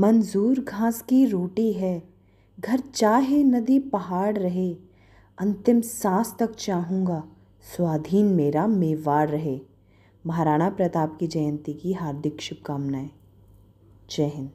मंजूर घास की रोटी है घर चाहे नदी पहाड़ रहे अंतिम सांस तक चाहूँगा स्वाधीन मेरा मेवाड़ रहे महाराणा प्रताप की जयंती की हार्दिक शुभकामनाएँ जय हिंद